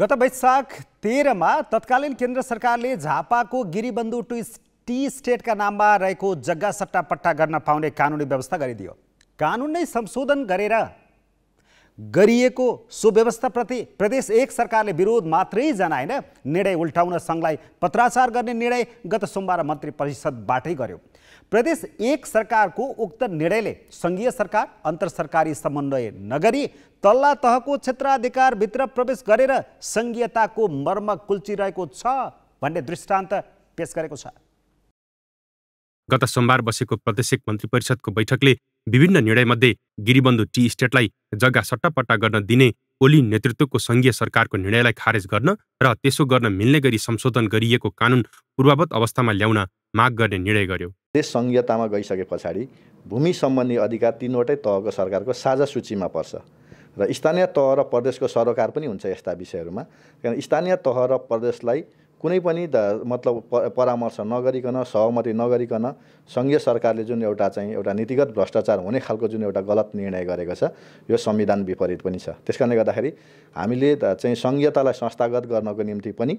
गत वैशाख में तत्कालीन केन्द्र सरकार ने झापा को गिरीबंधु टू टी स्टेटका नाममा रहेको जग्गा सट्टापट्टा गर्न पाउने कानुनी व्यवस्था गरिदियो कानुन नै संशोधन करें गरिएको सुव्यवस्थाप्रति प्रदेश एक सरकारले विरोध मात्रै जनाएन निर्णय उल्टाउन सङ्घलाई पत्राचार गर्ने निर्णय गत सोमबार मन्त्री परिषदबाटै गर्यो प्रदेश एक सरकारको उक्त निर्णयले सङ्घीय सरकार अन्तर सरकारी समन्वय नगरी तल्ला तहको क्षेत्राधिकारभित्र प्रवेश गरेर सङ्घीयताको मर्म कुल्चिरहेको छ भन्ने दृष्टान्त पेश गरेको छ गत सोमबार बसेको प्रादेशिक मन्त्री परिषदको बैठकले विभिन्न निर्णयमध्ये गिरिबन्धु टी स्टेटलाई जग्गा सट्टापट्टा गर्न दिने ओली नेतृत्वको सङ्घीय सरकारको निर्णयलाई खारेज गर्न र त्यसो गर्न मिल्ने गरी संशोधन गरिएको कानुन पूर्वावत अवस्थामा ल्याउन माग गर्ने निर्णय गर्यो देश संहितामा गइसके पछाडि भूमि सम्बन्धी अधिकार तिनवटै तहको सरकारको साझा सूचीमा पर्छ र स्थानीय तह र प्रदेशको सरोकार पनि हुन्छ यस्ता विषयहरूमा किनभने स्थानीय तह र प्रदेशलाई कुनै पनि द मतलब प परामर्श नगरिकन सहमति नगरिकन सङ्घीय सरकारले जुन एउटा चाहिँ एउटा नीतिगत भ्रष्टाचार हुने खालको जुन एउटा गलत निर्णय गरेको छ यो संविधान विपरीत पनि छ त्यस कारणले गर्दाखेरि हामीले चाहिँ सङ्घीयतालाई संस्थागत गर्नको निम्ति पनि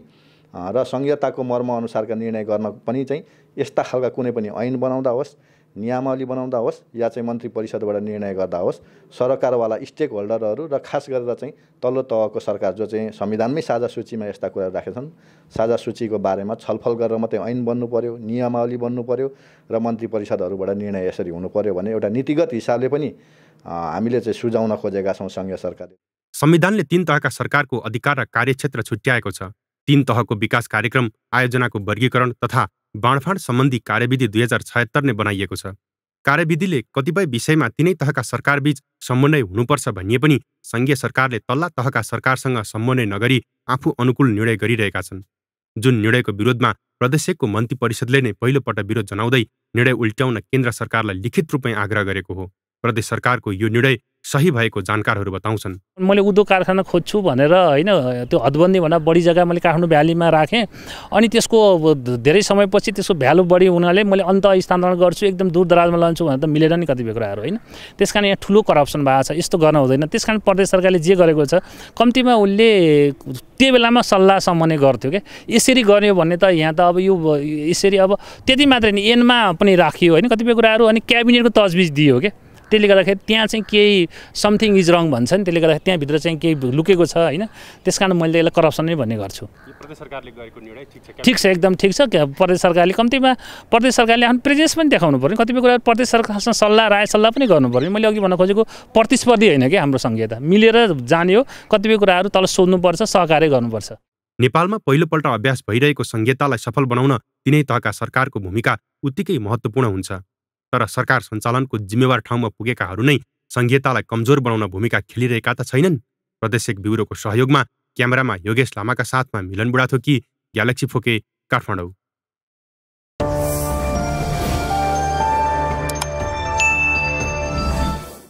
र सङ्घीयताको अनुसारका निर्णय गर्न पनि चाहिँ यस्ता खालका कुनै पनि ऐन बनाउँदा होस् नियमावली बनाउँदा होस् या चाहिँ मन्त्री परिषदबाट निर्णय गर्दा होस् सरकारवाला स्टेक होल्डरहरू र खास गरेर चाहिँ तल्लो तहको सरकार जो चाहिँ संविधानमै साझा सूचीमा यस्ता कुरा राखेका छन् साझा सूचीको बारेमा छलफल गरेर मात्रै ऐन बन्नु पऱ्यो नियमावली बन्नु पऱ्यो र मन्त्री परिषदहरूबाट निर्णय यसरी हुनु पऱ्यो भने एउटा नीतिगत हिसाबले पनि हामीले चाहिँ सुझाउन खोजेका छौँ सङ्घीय सरकारले संविधानले तीन तहका सरकारको अधिकार र कार्यक्षेत्र छुट्याएको छ तीन तहको विकास कार्यक्रम आयोजनाको वर्गीकरण तथा बाँडफाँड सम्बन्धी कार्यविधि दुई हजार छयत्तर नै बनाइएको छ कार्यविधिले कतिपय विषयमा तिनै तहका सरकारबीच समन्वय हुनुपर्छ भनिए पनि सङ्घीय सरकारले तल्ला तहका सरकारसँग समन्वय नगरी आफू अनुकूल निर्णय गरिरहेका छन् जुन निर्णयको विरोधमा प्रदेशको मन्त्री परिषदले नै पहिलोपटक विरोध जनाउँदै निर्णय उल्ट्याउन केन्द्र सरकारलाई लिखित रूपमै आग्रह गरेको हो प्रदेश सरकारको यो निर्णय सही भएको जानकारहरू बताउँछन् मैले उद्योग कारखाना खोज्छु भनेर होइन त्यो हदबन्दी भन्दा बढी जग्गा मैले काठमाडौँ भ्यालीमा राखेँ अनि त्यसको धेरै समयपछि त्यसको भ्यालु बढी हुनाले मैले अन्त स्थानान्तरण गर्छु एकदम दूर दराजमा लान्छु भनेर त मिलेर नि कतिपय कुराहरू होइन त्यस कारण यहाँ ठुलो करप्सन भएको छ यस्तो गर्न हुँदैन त्यस कारण प्रदेश सरकारले जे गरेको छ कम्तीमा उसले त्यो बेलामा सल्लाह नै गर्थ्यो क्या यसरी गर्यो भने त यहाँ त अब यो यसरी अब त्यति मात्रै नि एनमा पनि राखियो होइन कतिपय कुराहरू अनि क्याबिनेटको तजबिज दियो क्या त्यसले गर्दाखेरि त्यहाँ चाहिँ केही समथिङ इज रङ भन्छ नि त्यसले गर्दाखेरि त्यहाँभित्र चाहिँ केही लुकेको छ होइन त्यस कारण मैले यसलाई करप्सन नै भन्ने गर्छु प्रदेश सरकारले गरेको निर्णय ठिक छ एकदम ठिक छ प्रदेश सरकारले कम्तीमा प्रदेश सरकारले आफ्नो प्रेजेन्स पनि देखाउनु पऱ्यो कतिपय कुरा प्रदेश सरकारसँग सल्लाह राय सल्लाह पनि गर्नु पऱ्यो मैले अघि भन्न खोजेको प्रतिस्पर्धी होइन कि हाम्रो सङ्घीयता मिलेर जाने हो कतिपय कुराहरू तल सोध्नुपर्छ सहकार्य गर्नुपर्छ नेपालमा पहिलोपल्ट अभ्यास भइरहेको सङ्घीयतालाई सफल बनाउन तिनै तहका सरकारको भूमिका उत्तिकै महत्त्वपूर्ण हुन्छ तर सरकार सञ्चालनको जिम्मेवार ठाउँमा पुगेकाहरू नै सङ्घीयतालाई कमजोर बनाउन भूमिका खेलिरहेका त छैनन् प्रदेशिक ब्युरोको सहयोगमा क्यामेरामा योगेश लामाका साथमा मिलन बुढाथोकी ग्यालेक्सी फोके काठमाडौँ